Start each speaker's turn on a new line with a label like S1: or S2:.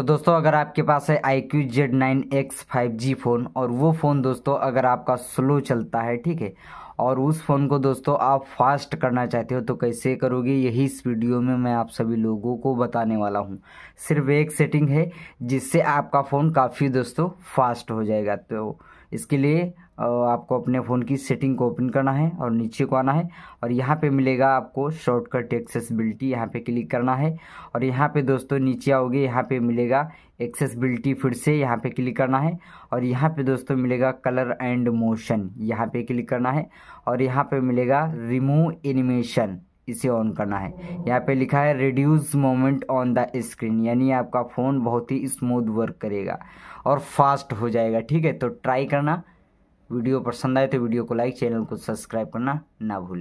S1: तो दोस्तों अगर आपके पास है I Q Z nine X five G phone और वो फ़ोन दोस्तों अगर आपका स्लो चलता है ठीक है और उस फ़ोन को दोस्तों आप फास्ट करना चाहते हो तो कैसे करोगे यही इस वीडियो में मैं आप सभी लोगों को बताने वाला हूँ सिर्फ एक सेटिंग है जिससे आपका फ़ोन काफ़ी दोस्तों फास्ट हो जाएगा तो इसके लिए आपको अपने फ़ोन की सेटिंग को ओपन करना है और नीचे को आना है और यहाँ पे मिलेगा आपको शॉर्टकट एक्सेसिबिलिटी यहाँ पे क्लिक करना है और यहाँ पे दोस्तों नीचे आओगे यहाँ पे मिलेगा एक्सेसबिलिटी फिर से यहाँ पे क्लिक करना है और यहाँ पे दोस्तों मिलेगा कलर एंड मोशन यहाँ पे क्लिक करना है और यहाँ पे मिलेगा रिमूव एनिमेशन इसे ऑन करना है यहाँ पे लिखा है reduce moment on the screen यानी आपका फ़ोन बहुत ही स्मूथ वर्क करेगा और फास्ट हो जाएगा ठीक है तो ट्राई करना वीडियो पसंद आए तो वीडियो को लाइक चैनल को सब्सक्राइब करना ना भूलें